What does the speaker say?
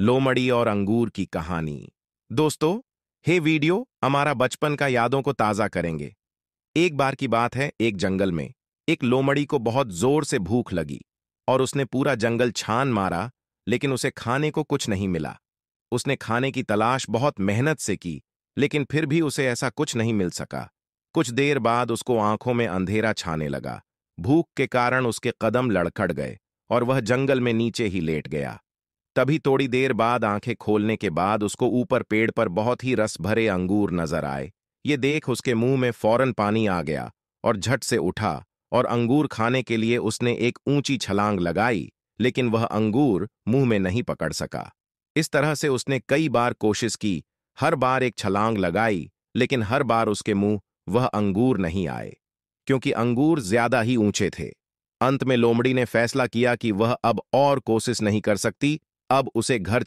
लोमड़ी और अंगूर की कहानी दोस्तों हे वीडियो हमारा बचपन का यादों को ताज़ा करेंगे एक बार की बात है एक जंगल में एक लोमड़ी को बहुत जोर से भूख लगी और उसने पूरा जंगल छान मारा लेकिन उसे खाने को कुछ नहीं मिला उसने खाने की तलाश बहुत मेहनत से की लेकिन फिर भी उसे ऐसा कुछ नहीं मिल सका कुछ देर बाद उसको आंखों में अंधेरा छाने लगा भूख के कारण उसके कदम लड़खड़ गए और वह जंगल में नीचे ही लेट गया तभी थोड़ी देर बाद आंखें खोलने के बाद उसको ऊपर पेड़ पर बहुत ही रस भरे अंगूर नजर आए ये देख उसके मुंह में फौरन पानी आ गया और झट से उठा और अंगूर खाने के लिए उसने एक ऊंची छलांग लगाई लेकिन वह अंगूर मुंह में नहीं पकड़ सका इस तरह से उसने कई बार कोशिश की हर बार एक छलांग लगाई लेकिन हर बार उसके मुंह वह अंगूर नहीं आए क्योंकि अंगूर ज्यादा ही ऊंचे थे अंत में लोमड़ी ने फैसला किया कि वह अब और कोशिश नहीं कर सकती अब उसे घर